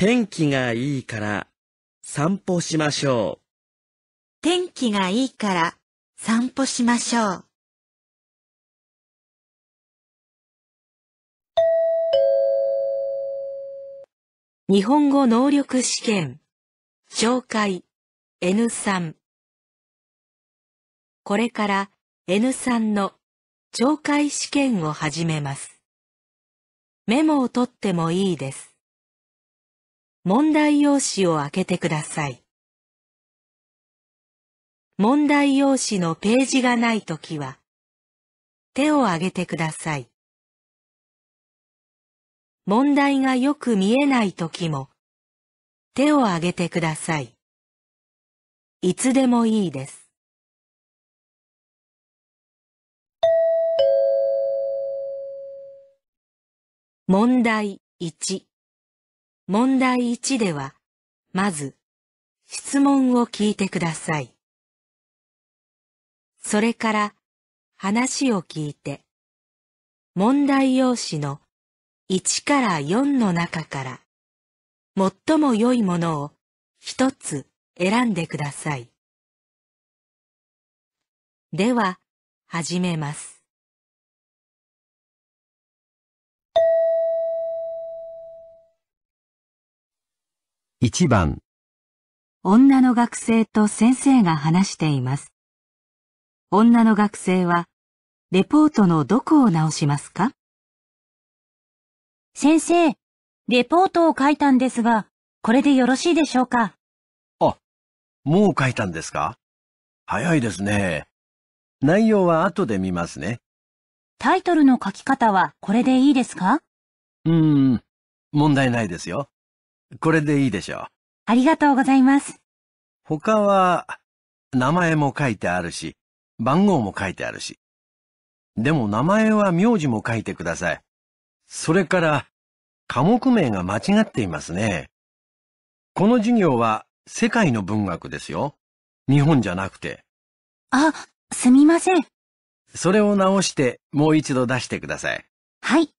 天気がいいから散歩しましょう。天気がいいから散歩しましょう。日本語能力試験紹介 N3 これから N3 の懲戒試験を始めます。メモを取ってもいいです。問題用紙を開けてください。問題用紙のページがないときは、手を挙げてください。問題がよく見えないときも、手を挙げてください。いつでもいいです。問題1問題1では、まず、質問を聞いてください。それから、話を聞いて、問題用紙の1から4の中から、最も良いものを一つ選んでください。では、始めます。1番女の学生と先生が話しています。女の学生は、レポートのどこを直しますか先生、レポートを書いたんですが、これでよろしいでしょうかあ、もう書いたんですか早いですね。内容は後で見ますね。タイトルの書き方はこれでいいですかうーん、問題ないですよ。これでいいでしょう。ありがとうございます。他は、名前も書いてあるし、番号も書いてあるし。でも名前は名字も書いてください。それから、科目名が間違っていますね。この授業は世界の文学ですよ。日本じゃなくて。あ、すみません。それを直してもう一度出してください。はい。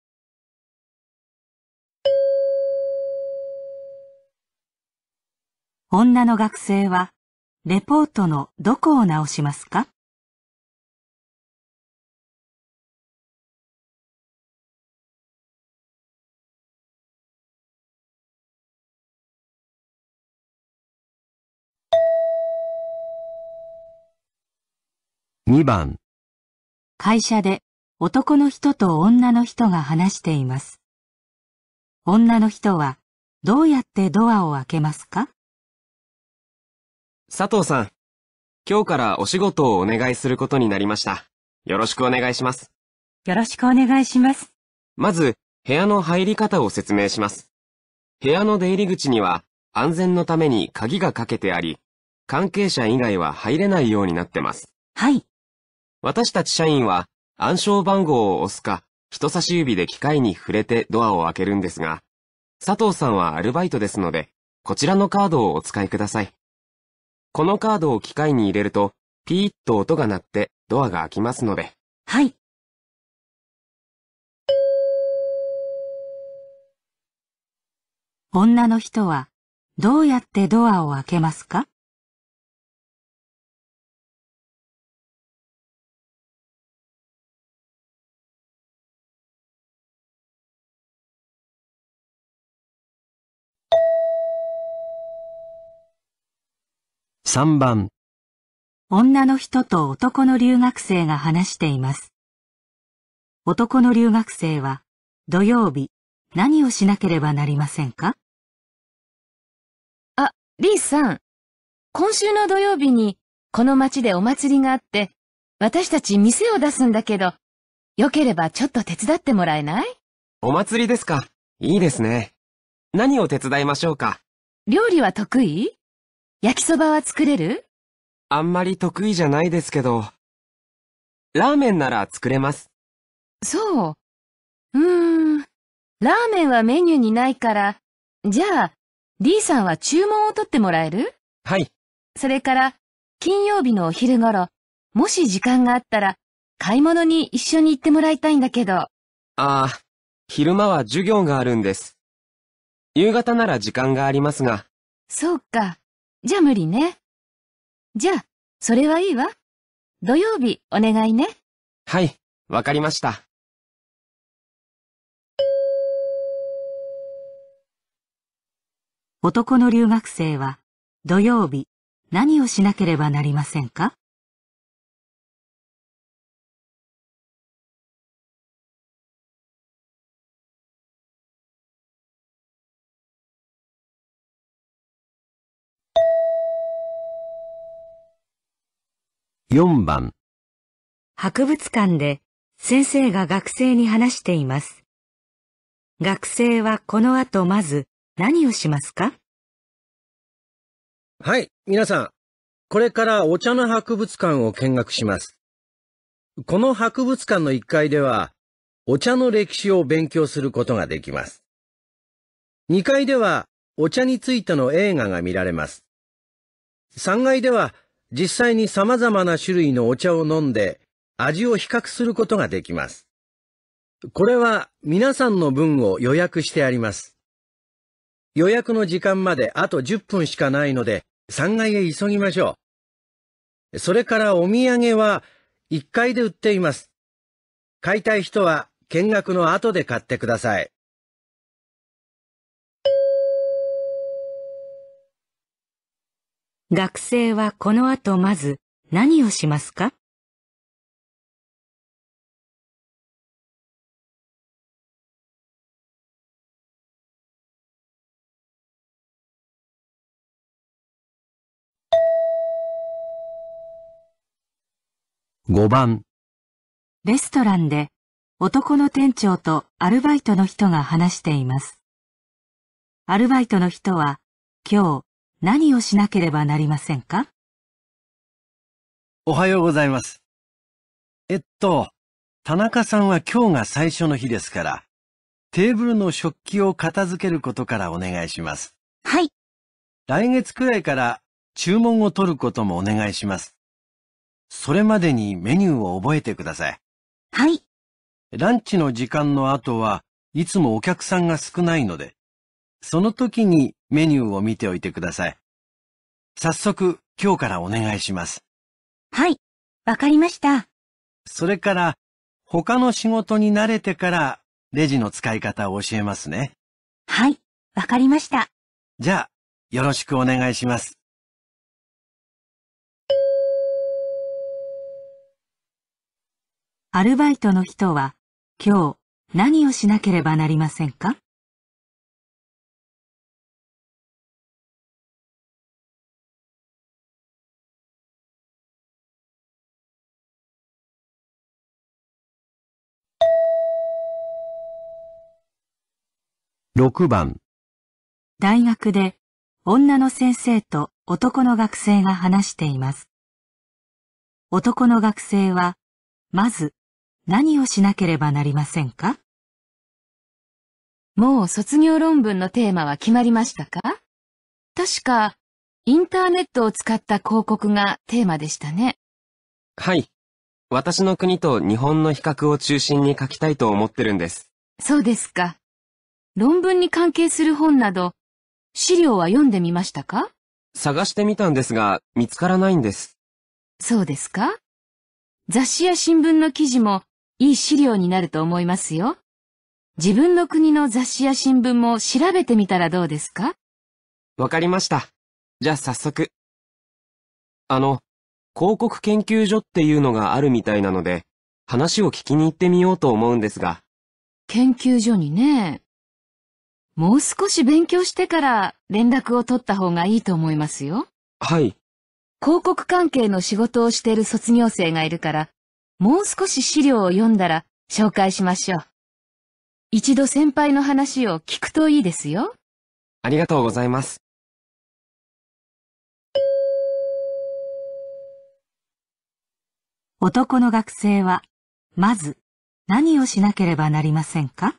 女の学生は、レポートのどこを直しますか2番会社で男の人と女の人が話しています。女の人はどうやってドアを開けますか佐藤さん、今日からお仕事をお願いすることになりました。よろしくお願いします。よろしくお願いします。まず、部屋の入り方を説明します。部屋の出入り口には、安全のために鍵がかけてあり、関係者以外は入れないようになってます。はい。私たち社員は、暗証番号を押すか、人差し指で機械に触れてドアを開けるんですが、佐藤さんはアルバイトですので、こちらのカードをお使いください。このカードを機械に入れると、ピーッと音が鳴ってドアが開きますので。はい。女の人はどうやってドアを開けますか3番女の人と男の留学生が話しています。男の留学生は土曜日何をしなければなりませんかあ、リーさん。今週の土曜日にこの町でお祭りがあって私たち店を出すんだけどよければちょっと手伝ってもらえないお祭りですか。いいですね。何を手伝いましょうか。料理は得意焼きそばは作れるあんまり得意じゃないですけど、ラーメンなら作れます。そう。うーん。ラーメンはメニューにないから、じゃあ、D さんは注文を取ってもらえるはい。それから、金曜日のお昼頃、もし時間があったら、買い物に一緒に行ってもらいたいんだけど。ああ、昼間は授業があるんです。夕方なら時間がありますが。そうか。じゃあ無理ね。じゃあ、それはいいわ。土曜日お願いね。はい、わかりました。男の留学生は土曜日何をしなければなりませんか4番博物館で先生が学生に話しています。学生はこの後まず何をしますかはい、皆さん。これからお茶の博物館を見学します。この博物館の1階では、お茶の歴史を勉強することができます。2階では、お茶についての映画が見られます。3階では、実際に様々な種類のお茶を飲んで味を比較することができます。これは皆さんの分を予約してあります。予約の時間まであと10分しかないので3階へ急ぎましょう。それからお土産は1階で売っています。買いたい人は見学の後で買ってください。学生はこの後まず何をしますか5番レストランで男の店長とアルバイトの人が話しています。アルバイトの人は今日何をしなければなりませんかおはようございます。えっと、田中さんは今日が最初の日ですから、テーブルの食器を片付けることからお願いします。はい。来月くらいから注文を取ることもお願いします。それまでにメニューを覚えてください。はい。ランチの時間の後はいつもお客さんが少ないので、その時にメニューを見ておいてください。早速、今日からお願いします。はい、わかりました。それから、他の仕事に慣れてから、レジの使い方を教えますね。はい、わかりました。じゃあ、よろしくお願いします。アルバイトの人は、今日、何をしなければなりませんか6番大学で女の先生と男の学生が話しています。男の学生は、まず何をしなければなりませんかもう卒業論文のテーマは決まりましたか確か、インターネットを使った広告がテーマでしたね。はい。私の国と日本の比較を中心に書きたいと思ってるんです。そうですか。論文に関係する本など、資料は読んでみましたか探してみたんですが、見つからないんです。そうですか雑誌や新聞の記事もいい資料になると思いますよ。自分の国の雑誌や新聞も調べてみたらどうですかわかりました。じゃあ早速。あの、広告研究所っていうのがあるみたいなので、話を聞きに行ってみようと思うんですが。研究所にね。もう少し勉強してから連絡を取った方がいいと思いますよ。はい。広告関係の仕事をしている卒業生がいるから、もう少し資料を読んだら紹介しましょう。一度先輩の話を聞くといいですよ。ありがとうございます。男の学生は、まず何をしなければなりませんか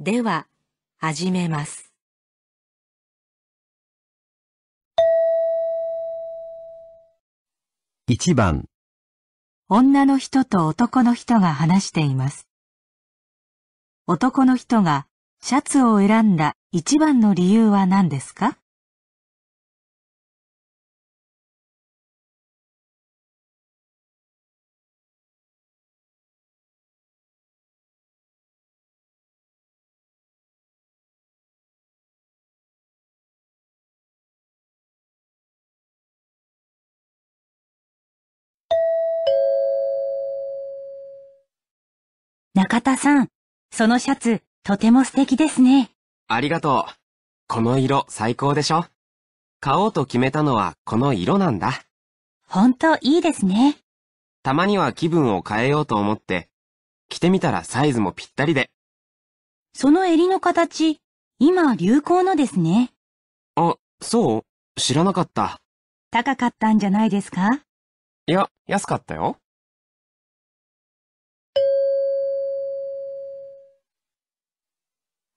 では、始めます。1番女の人と男の人が話しています。男の人がシャツを選んだ一番の理由は何ですか中田さん、そのシャツ、とても素敵ですね。ありがとう。この色最高でしょ買おうと決めたのはこの色なんだ。ほんといいですね。たまには気分を変えようと思って、着てみたらサイズもぴったりで。その襟の形、今流行のですね。あ、そう知らなかった。高かったんじゃないですかいや、安かったよ。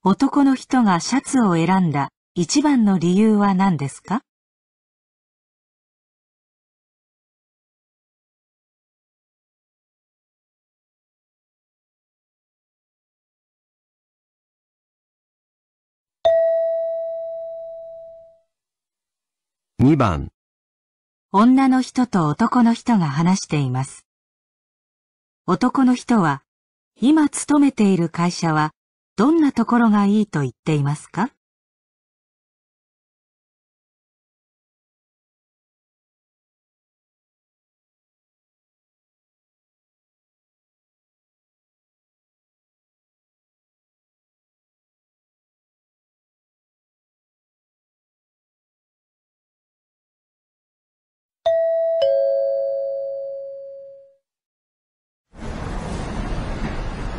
男の人がシャツを選んだ一番の理由は何ですか2番女の人と男の人が話しています。男の人は、今勤めている会社はどんなところがいいと言っていますか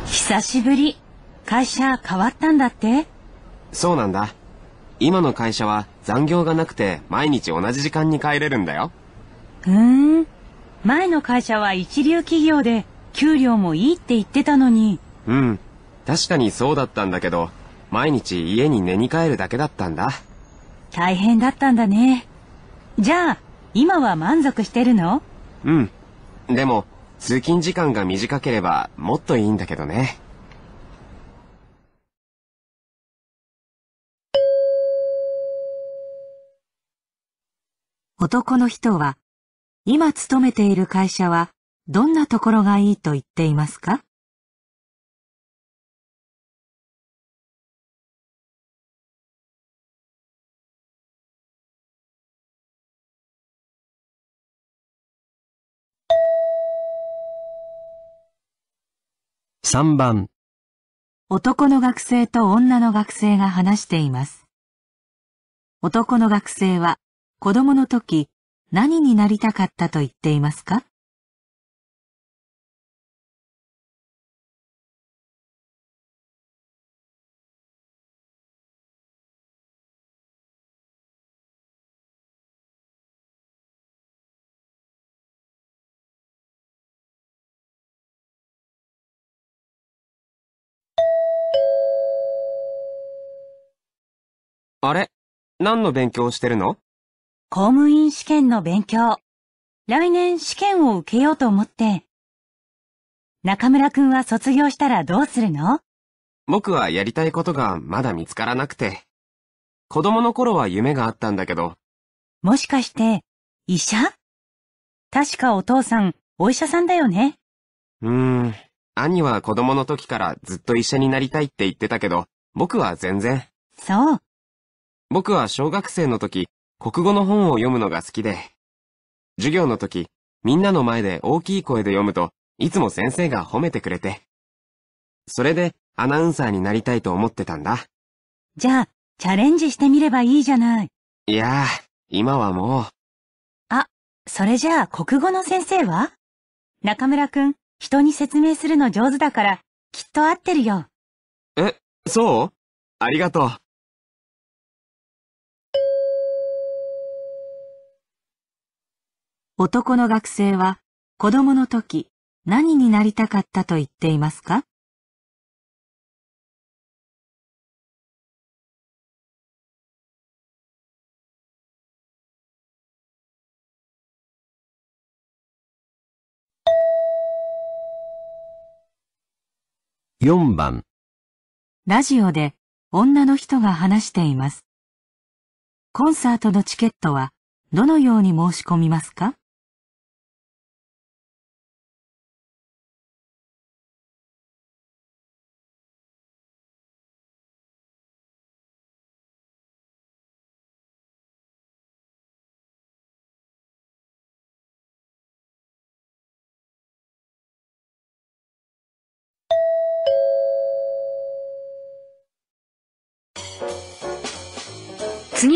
久しぶり。会社変わったんだってそうなんだ。今の会社は残業がなくて毎日同じ時間に帰れるんだよ。ふーん。前の会社は一流企業で給料もいいって言ってたのに。うん。確かにそうだったんだけど、毎日家に寝に帰るだけだったんだ。大変だったんだね。じゃあ、今は満足してるのうん。でも、通勤時間が短ければもっといいんだけどね。男の人は、今勤めている会社はどんなところがいいと言っていますか3番男の学生と女の学生が話しています。男の学生は子供の時、何になりたかったと言っていますかあれ何の勉強をしてるの公務員試験の勉強。来年試験を受けようと思って。中村くんは卒業したらどうするの僕はやりたいことがまだ見つからなくて。子供の頃は夢があったんだけど。もしかして、医者確かお父さん、お医者さんだよね。うーん。兄は子供の時からずっと医者になりたいって言ってたけど、僕は全然。そう。僕は小学生の時、国語の本を読むのが好きで、授業の時、みんなの前で大きい声で読むと、いつも先生が褒めてくれて。それでアナウンサーになりたいと思ってたんだ。じゃあ、チャレンジしてみればいいじゃない。いやー、今はもう。あ、それじゃあ国語の先生は中村くん、人に説明するの上手だから、きっと合ってるよ。え、そうありがとう。男の学生は子供の時何になりたかったと言っていますか4番ラジオで女の人が話しています。コンサートのチケットはどのように申し込みますか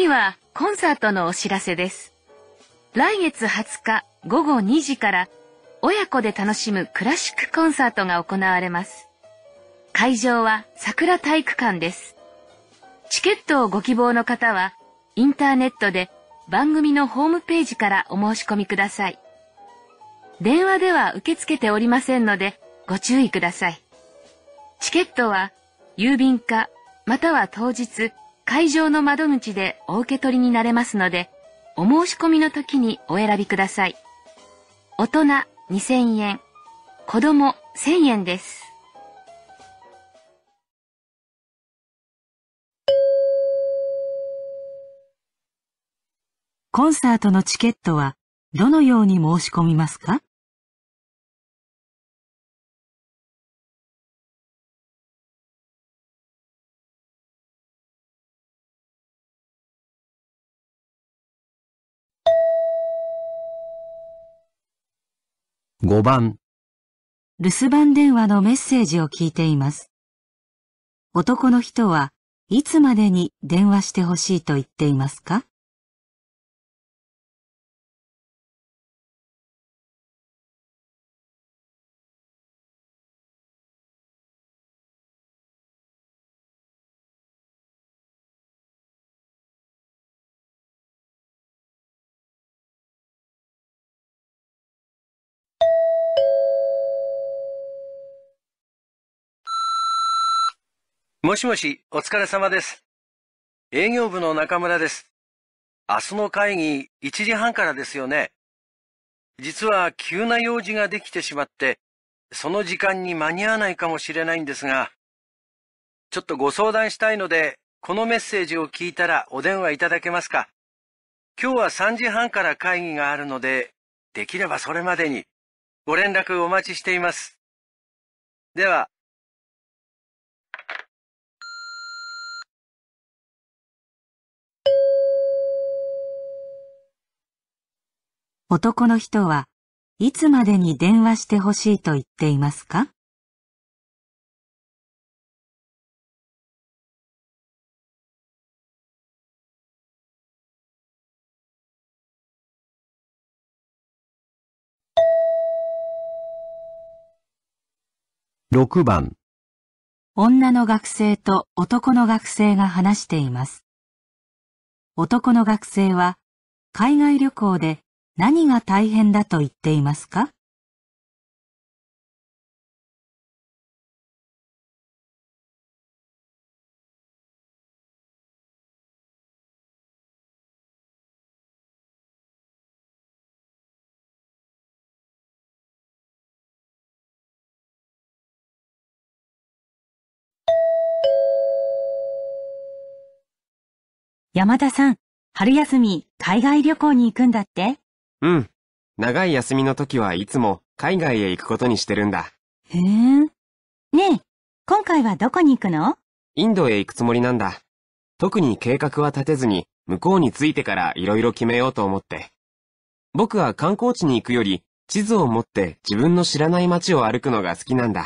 はコンサートのお知らせです。来月20日午後2時から親子で楽しむクラシックコンサートが行われます。会場は桜体育館です。チケットをご希望の方はインターネットで番組のホームページからお申し込みください。電話では受け付けておりませんのでご注意ください。チケットは郵便かまたは当日会場の窓口でお受け取りになれますので、お申し込みの時にお選びください。大人2000円、子供1000円です。コンサートのチケットはどのように申し込みますか5番。留守番電話のメッセージを聞いています。男の人はいつまでに電話してほしいと言っていますかもしもし、お疲れ様です。営業部の中村です。明日の会議、1時半からですよね。実は急な用事ができてしまって、その時間に間に合わないかもしれないんですが、ちょっとご相談したいので、このメッセージを聞いたらお電話いただけますか。今日は3時半から会議があるので、できればそれまでに、ご連絡お待ちしています。では、男の人はいつまでに電話してほしいと言っていますか6番女の学生と男の学生が話しています。男の学生は海外旅行で何が大変だと言っていますか山田さん、春休み海外旅行に行くんだってうん。長い休みの時はいつも海外へ行くことにしてるんだ。へえ。ねえ、今回はどこに行くのインドへ行くつもりなんだ。特に計画は立てずに、向こうに着いてから色々決めようと思って。僕は観光地に行くより、地図を持って自分の知らない街を歩くのが好きなんだ。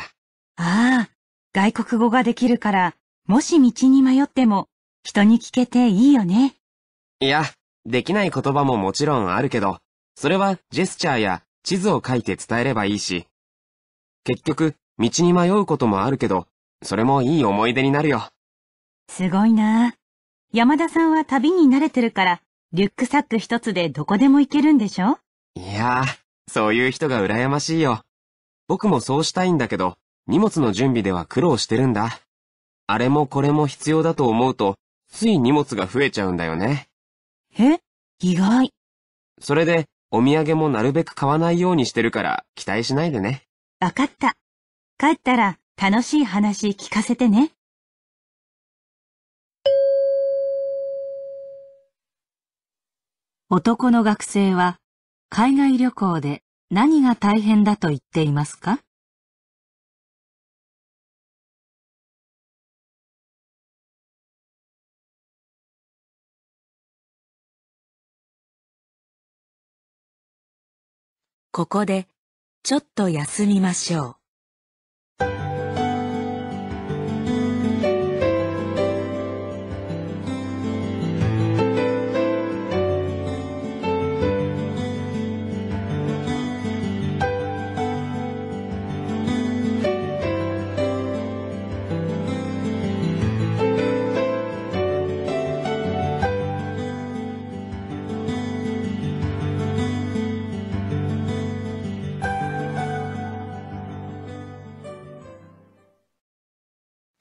ああ、外国語ができるから、もし道に迷っても、人に聞けていいよね。いや、できない言葉ももちろんあるけど、それはジェスチャーや地図を書いて伝えればいいし。結局、道に迷うこともあるけど、それもいい思い出になるよ。すごいな山田さんは旅に慣れてるから、リュックサック一つでどこでも行けるんでしょいやー、そういう人が羨ましいよ。僕もそうしたいんだけど、荷物の準備では苦労してるんだ。あれもこれも必要だと思うと、つい荷物が増えちゃうんだよね。え意外。それで、お土産もなるべく買わないようにしてるから期待しないでね。わかった。帰ったら楽しい話聞かせてね。男の学生は海外旅行で何が大変だと言っていますかここで、ちょっと休みましょう。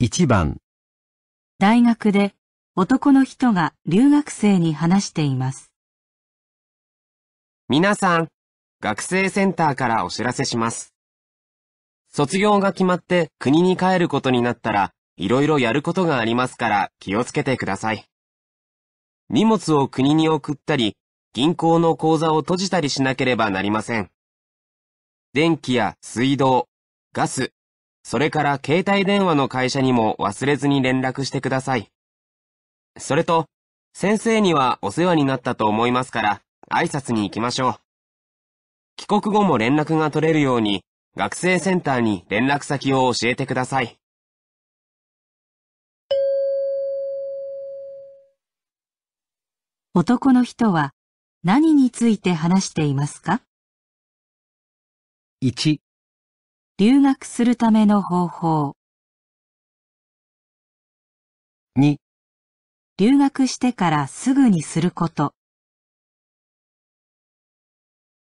1番大学で男の人が留学生に話しています。皆さん、学生センターからお知らせします。卒業が決まって国に帰ることになったら、いろいろやることがありますから気をつけてください。荷物を国に送ったり、銀行の口座を閉じたりしなければなりません。電気や水道、ガス、それから携帯電話の会社にも忘れずに連絡してください。それと、先生にはお世話になったと思いますから、挨拶に行きましょう。帰国後も連絡が取れるように、学生センターに連絡先を教えてください。男の人は何について話していますか 1, 留学するための方法。2留学してからすぐにすること。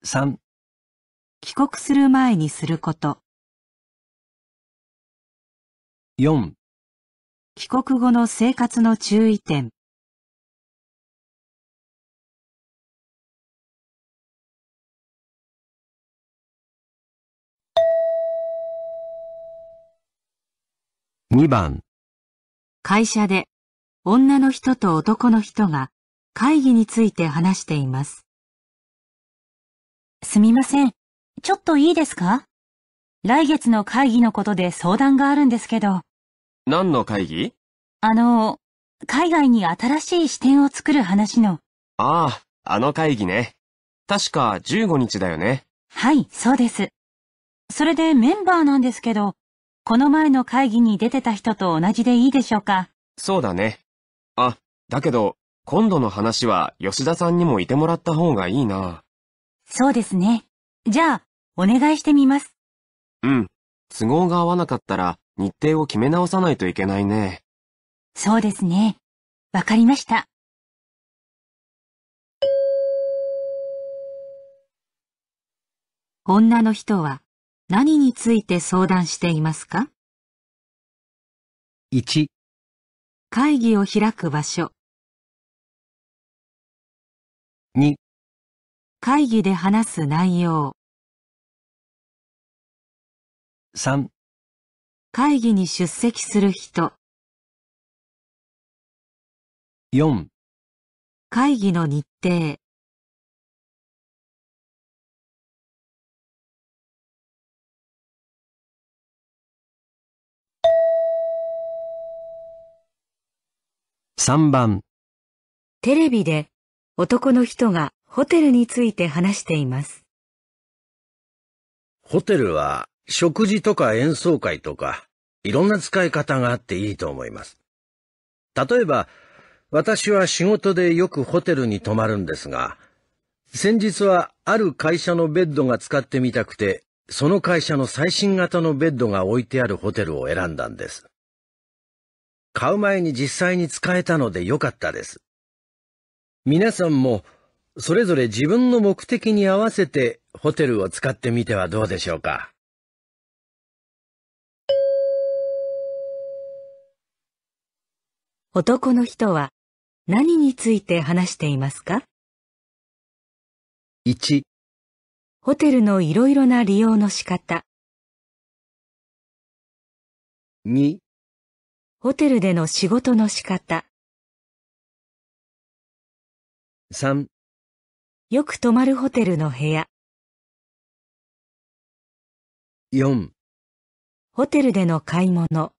3帰国する前にすること。4帰国後の生活の注意点。2番会社で女の人と男の人が会議について話しています。すみません。ちょっといいですか来月の会議のことで相談があるんですけど。何の会議あの、海外に新しい視点を作る話の。ああ、あの会議ね。確か15日だよね。はい、そうです。それでメンバーなんですけど、この前の会議に出てた人と同じでいいでしょうかそうだね。あ、だけど、今度の話は吉田さんにもいてもらった方がいいな。そうですね。じゃあ、お願いしてみます。うん。都合が合わなかったら、日程を決め直さないといけないね。そうですね。わかりました。女の人は何について相談していますか ?1 会議を開く場所 2, 会議で話す内容3会議に出席する人4会議の日程3番テレビで男の人がホテルについて話しています。ホテルは食事とか演奏会とかいろんな使い方があっていいと思います。例えば、私は仕事でよくホテルに泊まるんですが、先日はある会社のベッドが使ってみたくて、その会社の最新型のベッドが置いてあるホテルを選んだんです。買う前に実際に使えたのでよかったです。皆さんも、それぞれ自分の目的に合わせてホテルを使ってみてはどうでしょうか。男の人は何について話していますか ?1 ホテルのいろいろな利用の仕方2ホテルでの仕事の仕方。3よく泊まるホテルの部屋。4ホテルでの買い物。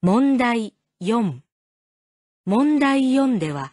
問題4問題4では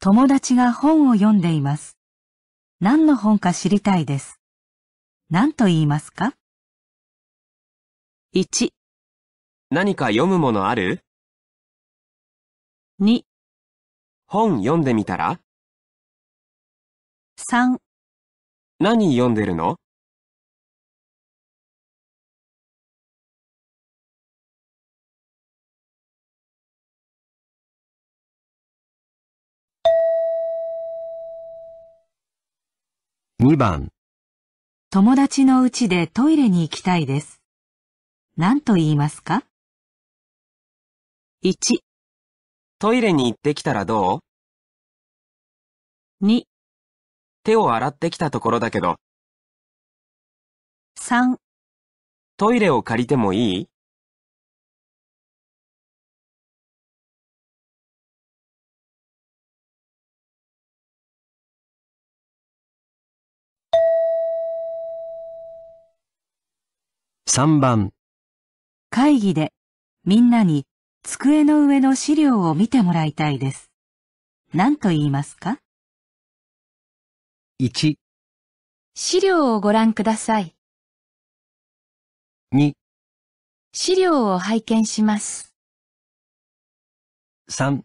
友達が本を読んでいます。何の本か知りたいです。何と言いますか ?1、何か読むものある ?2、本読んでみたら ?3、何読んでるの2番友達のうちでトイレに行きたいです。何と言いますか ?1、トイレに行ってきたらどう ?2、手を洗ってきたところだけど。3、トイレを借りてもいい3番会議でみんなに机の上の資料を見てもらいたいです。何と言いますか ?1 資料をご覧ください。2資料を拝見します。3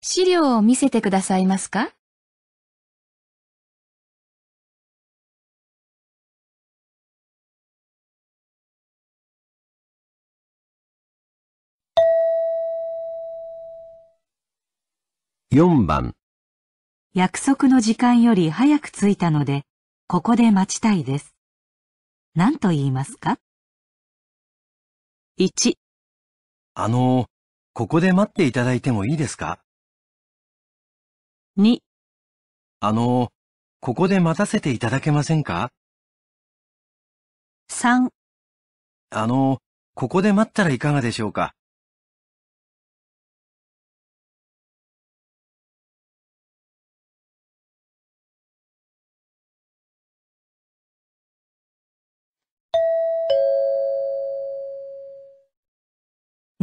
資料を見せてくださいますか4番約束の時間より早く着いたので、ここで待ちたいです。何と言いますか ?1 あの、ここで待っていただいてもいいですか ?2 あの、ここで待たせていただけませんか ?3 あの、ここで待ったらいかがでしょうか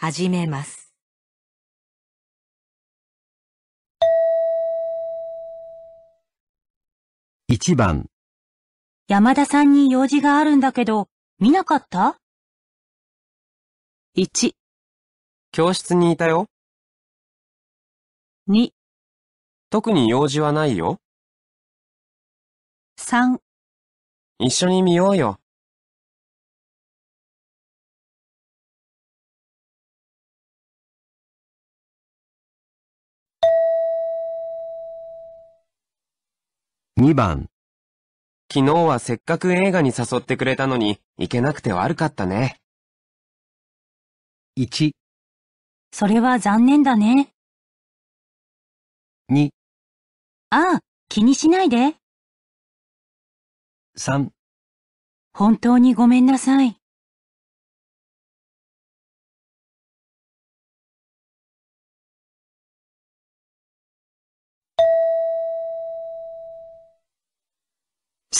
始めます。1番山田さんに用事があるんだけど、見なかった ?1 教室にいたよ。2特に用事はないよ。3一緒に見ようよ。2番。昨日はせっかく映画に誘ってくれたのに、行けなくて悪かったね。1、それは残念だね。2、ああ、気にしないで。3、本当にごめんなさい。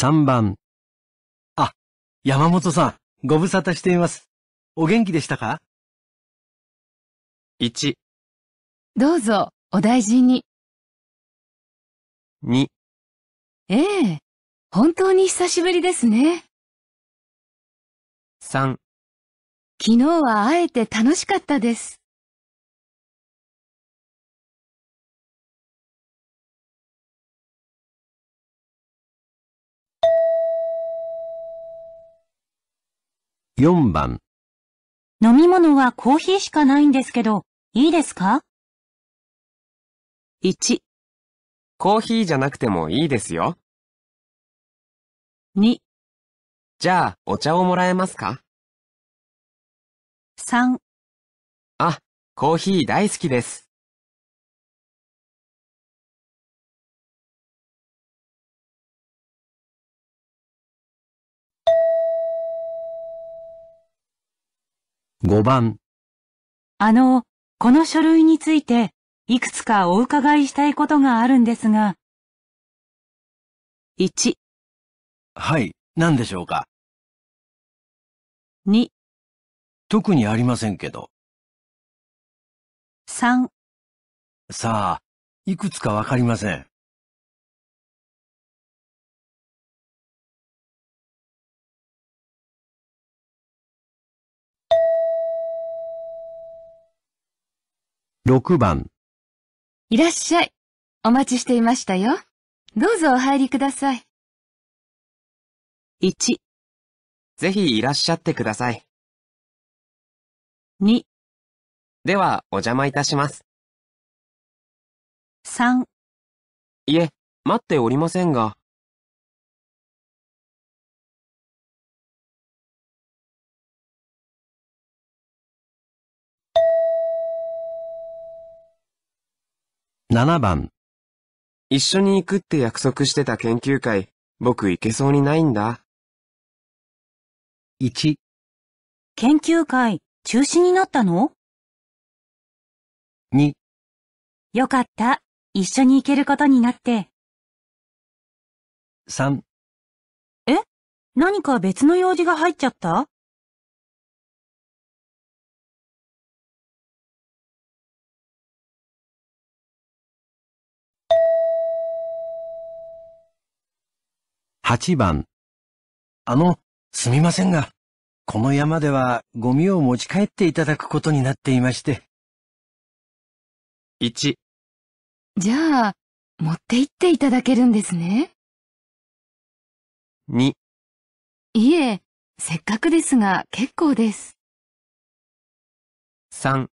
3番。あ、山本さん、ご無沙汰しています。お元気でしたか ?1。どうぞ、お大事に。2。ええ、本当に久しぶりですね。3。昨日は会えて楽しかったです。4番。飲み物はコーヒーしかないんですけど、いいですか ?1、コーヒーじゃなくてもいいですよ。2、じゃあ、お茶をもらえますか ?3、あ、コーヒー大好きです。5番。あの、この書類について、いくつかお伺いしたいことがあるんですが。1。はい、何でしょうか。2。特にありませんけど。3。さあ、いくつかわかりません。6番いらっしゃい。お待ちしていましたよ。どうぞお入りください。1、ぜひいらっしゃってください。2、では、お邪魔いたします。3いえ、待っておりませんが。7番。一緒に行くって約束してた研究会、僕行けそうにないんだ。1。研究会、中止になったの ?2。よかった。一緒に行けることになって。3。え何か別の用事が入っちゃった8番。あの、すみませんが、この山ではゴミを持ち帰っていただくことになっていまして。1。じゃあ、持って行っていただけるんですね。2。いえ、せっかくですが結構です。3。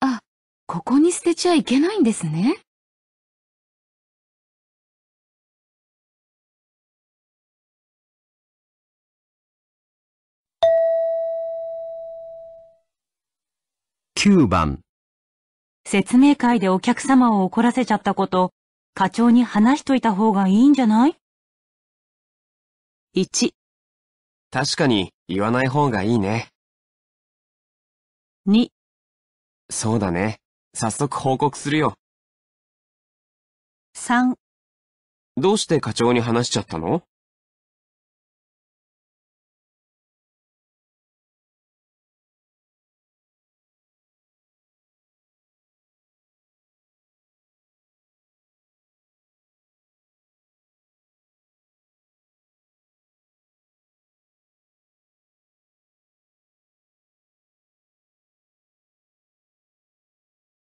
あ、ここに捨てちゃいけないんですね。9番。説明会でお客様を怒らせちゃったこと、課長に話しといた方がいいんじゃない ?1。確かに言わない方がいいね。2。そうだね。早速報告するよ。3。どうして課長に話しちゃったの